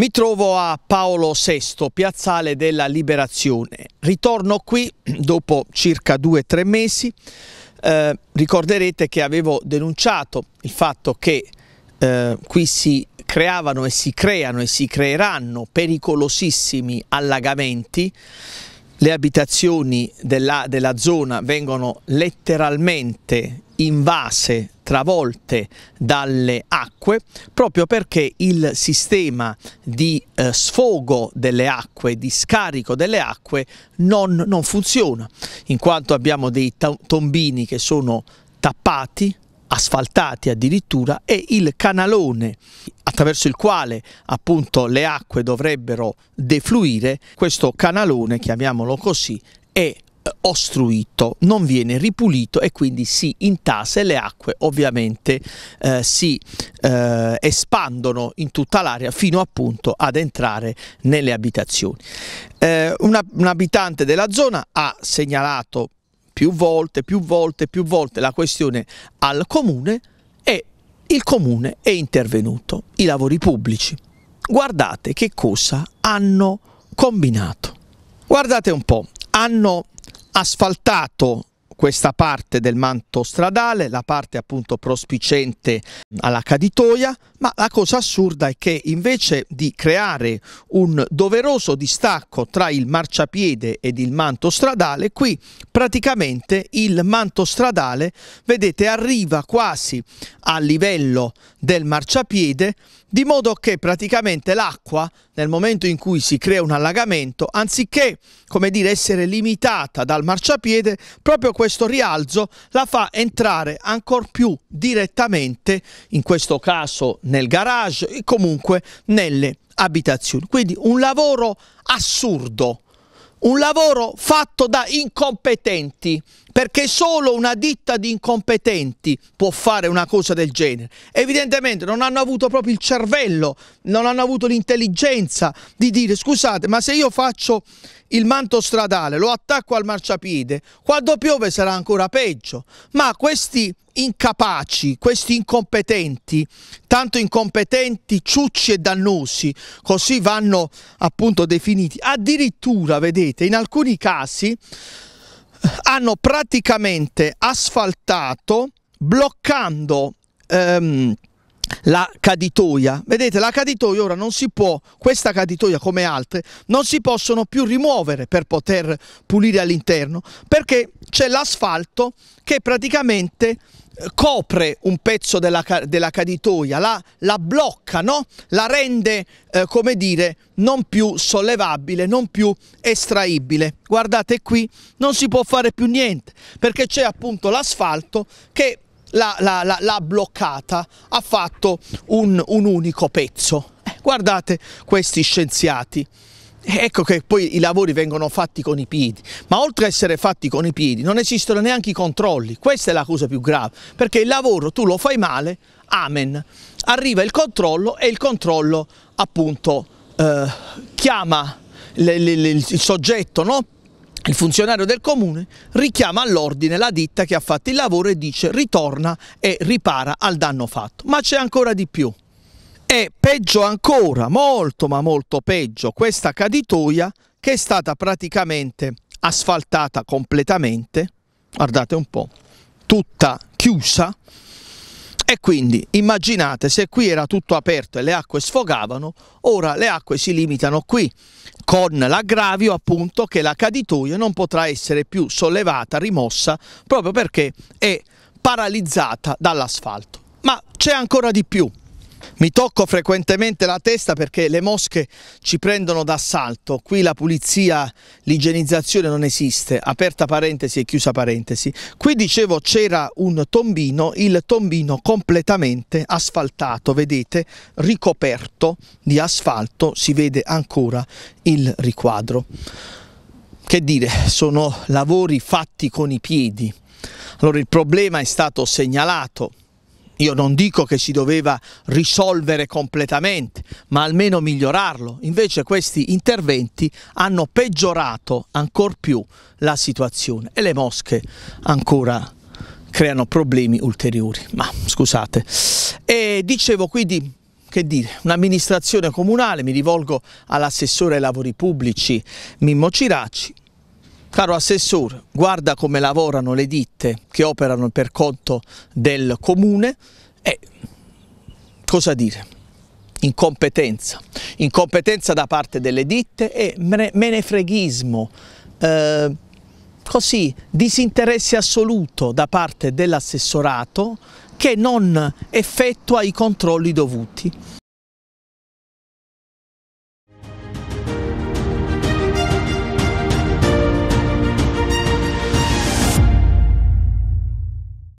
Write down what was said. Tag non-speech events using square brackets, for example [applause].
Mi trovo a Paolo VI, piazzale della Liberazione. Ritorno qui [clears throat] dopo circa due o tre mesi. Eh, ricorderete che avevo denunciato il fatto che eh, qui si creavano e si creano e si creeranno pericolosissimi allagamenti le abitazioni della, della zona vengono letteralmente invase, travolte dalle acque, proprio perché il sistema di eh, sfogo delle acque, di scarico delle acque, non, non funziona, in quanto abbiamo dei tombini che sono tappati, asfaltati addirittura, e il canalone attraverso il quale appunto le acque dovrebbero defluire, questo canalone, chiamiamolo così, è eh, ostruito, non viene ripulito e quindi si intasa e le acque ovviamente eh, si eh, espandono in tutta l'area fino appunto ad entrare nelle abitazioni. Eh, una, un abitante della zona ha segnalato più volte, più volte, più volte la questione al comune, il comune è intervenuto, i lavori pubblici. Guardate che cosa hanno combinato. Guardate un po', hanno asfaltato questa parte del manto stradale, la parte appunto prospicente alla caditoia, ma la cosa assurda è che invece di creare un doveroso distacco tra il marciapiede ed il manto stradale, qui praticamente il manto stradale, vedete, arriva quasi a livello del marciapiede, di modo che praticamente l'acqua, nel momento in cui si crea un allagamento, anziché come dire, essere limitata dal marciapiede, proprio questo rialzo la fa entrare ancor più direttamente, in questo caso nel garage e comunque nelle abitazioni. Quindi un lavoro assurdo un lavoro fatto da incompetenti, perché solo una ditta di incompetenti può fare una cosa del genere. Evidentemente non hanno avuto proprio il cervello, non hanno avuto l'intelligenza di dire scusate, ma se io faccio il manto stradale, lo attacco al marciapiede, quando piove sarà ancora peggio. Ma questi incapaci, questi incompetenti, tanto incompetenti, ciucci e dannosi, così vanno appunto definiti. Addirittura, vedete, in alcuni casi hanno praticamente asfaltato bloccando ehm, la caditoia. Vedete, la caditoia ora non si può, questa caditoia come altre, non si possono più rimuovere per poter pulire all'interno perché c'è l'asfalto che praticamente eh, copre un pezzo della, della caditoia, la, la blocca, no? la rende, eh, come dire, non più sollevabile, non più estraibile. Guardate qui, non si può fare più niente, perché c'è appunto l'asfalto che l'ha, bloccata, ha fatto un, un unico pezzo. Eh, guardate questi scienziati. Ecco che poi i lavori vengono fatti con i piedi, ma oltre a essere fatti con i piedi non esistono neanche i controlli, questa è la cosa più grave, perché il lavoro tu lo fai male, amen. Arriva il controllo e il controllo appunto eh, chiama il soggetto, no? Il funzionario del comune richiama all'ordine la ditta che ha fatto il lavoro e dice ritorna e ripara al danno fatto. Ma c'è ancora di più. E peggio ancora, molto ma molto peggio, questa caditoia che è stata praticamente asfaltata completamente, guardate un po', tutta chiusa, e quindi immaginate se qui era tutto aperto e le acque sfogavano, ora le acque si limitano qui, con l'aggravio appunto che la caditoia non potrà essere più sollevata, rimossa, proprio perché è paralizzata dall'asfalto. Ma c'è ancora di più. Mi tocco frequentemente la testa perché le mosche ci prendono d'assalto, qui la pulizia, l'igienizzazione non esiste, aperta parentesi e chiusa parentesi. Qui dicevo c'era un tombino, il tombino completamente asfaltato, vedete, ricoperto di asfalto, si vede ancora il riquadro. Che dire, sono lavori fatti con i piedi. Allora il problema è stato segnalato io non dico che si doveva risolvere completamente, ma almeno migliorarlo. Invece questi interventi hanno peggiorato ancor più la situazione e le mosche ancora creano problemi ulteriori. Ma scusate. E dicevo quindi che dire, un'amministrazione comunale, mi rivolgo all'assessore ai lavori pubblici Mimmo Ciracci, Caro Assessore, guarda come lavorano le ditte che operano per conto del comune e cosa dire? Incompetenza, incompetenza da parte delle ditte e menefreghismo, eh, così disinteresse assoluto da parte dell'assessorato che non effettua i controlli dovuti.